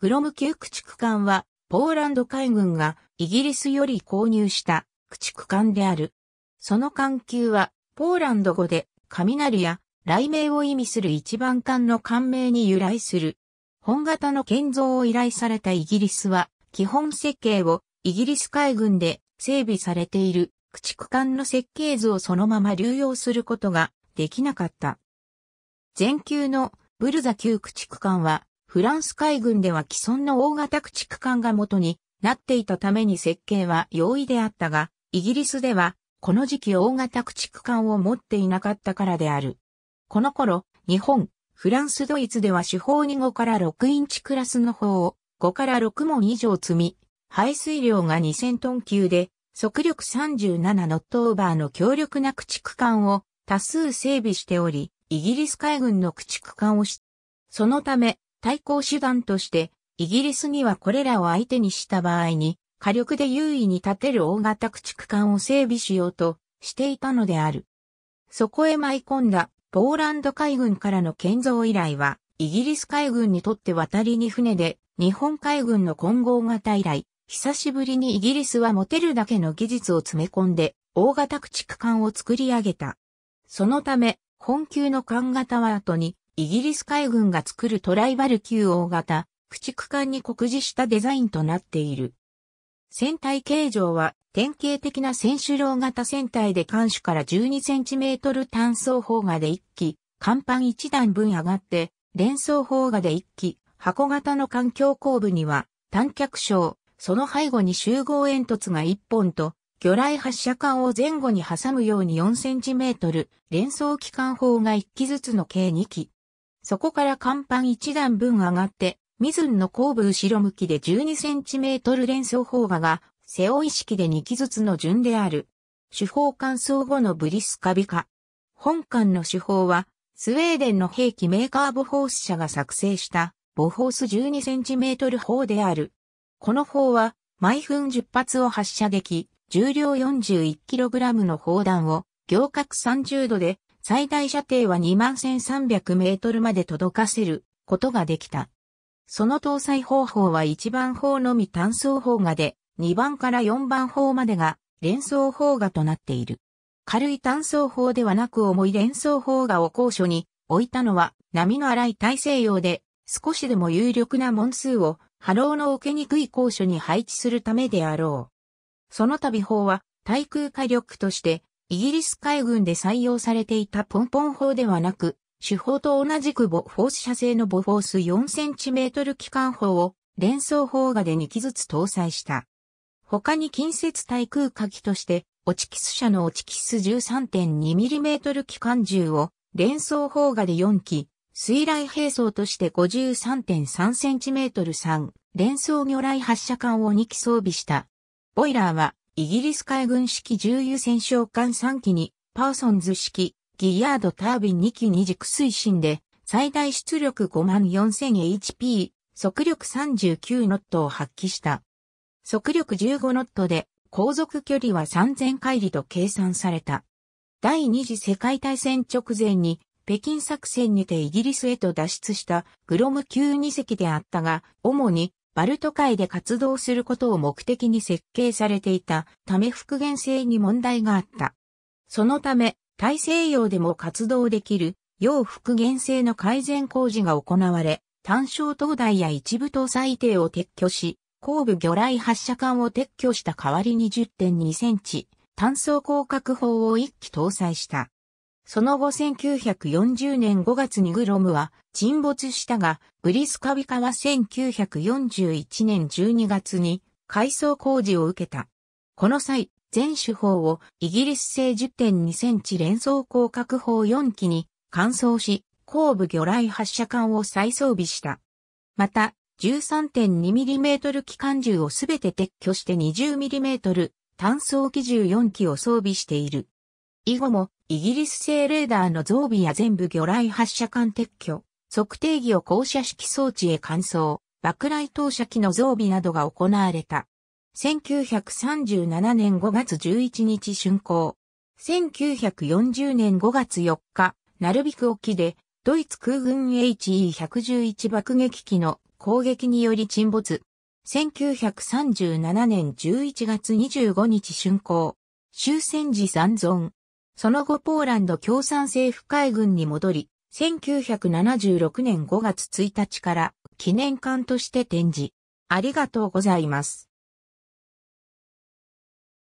グロム級駆逐艦は、ポーランド海軍がイギリスより購入した駆逐艦である。その艦級は、ポーランド語で、雷や雷鳴を意味する一番艦の艦名に由来する。本型の建造を依頼されたイギリスは、基本設計をイギリス海軍で整備されている駆逐艦の設計図をそのまま流用することができなかった。前級のブルザ級駆逐艦はフランス海軍では既存の大型駆逐艦が元になっていたために設計は容易であったが、イギリスではこの時期大型駆逐艦を持っていなかったからである。この頃、日本、フランスドイツでは主砲に5から6インチクラスの砲を5から6門以上積み、排水量が2000トン級で、速力37ノットオーバーの強力な駆逐艦を多数整備しており、イギリス海軍の駆逐艦をし、そのため、対抗手段として、イギリスにはこれらを相手にした場合に、火力で優位に立てる大型駆逐艦を整備しようとしていたのである。そこへ舞い込んだポーランド海軍からの建造依頼は、イギリス海軍にとって渡りに船で、日本海軍の混合型以来、久しぶりにイギリスは持てるだけの技術を詰め込んで、大型駆逐艦を作り上げた。そのため、本級の艦型は後に、イギリス海軍が作るトライバル級大型、駆逐艦に酷似したデザインとなっている。船体形状は典型的な選手楼型船体で艦首から12センチメートル単装砲画で1機、甲板1段分上がって、連装砲画で1機、箱型の環境後部には単脚章、その背後に集合煙突が1本と、魚雷発射管を前後に挟むように4センチメートル、連装機関砲が1機ずつの計2機、そこから甲板一段分上がって、ミズンの後部後ろ向きで12センチメートル連想砲画が、背負い式で2機ずつの順である。手法乾燥後のブリスカビ化。本艦の手法は、スウェーデンの兵器メーカーボホース社が作成した、ボホース 12cm 砲である。この砲は、毎分10発を発射でき、重量 41kg の砲弾を、行角30度で最大射程は21,300万メートルまで届かせることができた。その搭載方法は1番砲のみ単装砲画で、2番から4番砲までが連装砲画となっている。軽い単装砲ではなく重い連装砲画を高所に置いたのは波の荒い大西洋で少しでも有力な門数を波浪の受けにくい高所に配置するためであろう。その度砲は対空火力としてイギリス海軍で採用されていたポンポン砲ではなく、手法と同じくボフォース社製のボフォース 4cm 機関砲を連装砲画で2機ずつ搭載した。他に近接対空火器として、オチキス社のオチキス 13.2mm 機関銃を連装砲画で4機、水雷兵装として 53.3cm3 連装魚雷発射管を2機装備した。ボイラーはイギリス海軍式重油戦勝艦3機に、パーソンズ式、ギヤードタービン2機二軸推進で、最大出力 54000HP、速力39ノットを発揮した。速力15ノットで、航続距離は3000海里と計算された。第二次世界大戦直前に北京作戦にてイギリスへと脱出したグロム級2隻であったが、主にバルト海で活動することを目的に設計されていたため復元性に問題があった。そのため、大西洋でも活動できる、洋復元性の改善工事が行われ、単焦灯台や一部搭載艇を撤去し、後部魚雷発射管を撤去した代わりに10.2センチ、単装広角砲を1機搭載した。その後1940年5月にグロムは沈没したが、ブリスカビカは1941年12月に改装工事を受けた。この際、全手法をイギリス製10.2センチ連装広角砲4機に換装し、後部魚雷発射管を再装備した。また、13.2mm 機関銃をすべて撤去して 20mm 単装機銃4機を装備している。以後も、イギリス製レーダーの増備や全部魚雷発射管撤去、測定儀を降射式装置へ換装、爆雷投射機の増備などが行われた。1937年5月11日竣工。1940年5月4日、なるビく沖で、ドイツ空軍 HE111 爆撃機の攻撃により沈没。1937年11月25日竣工。終戦時残存。その後ポーランド共産政府海軍に戻り、1976年5月1日から記念館として展示。ありがとうございます。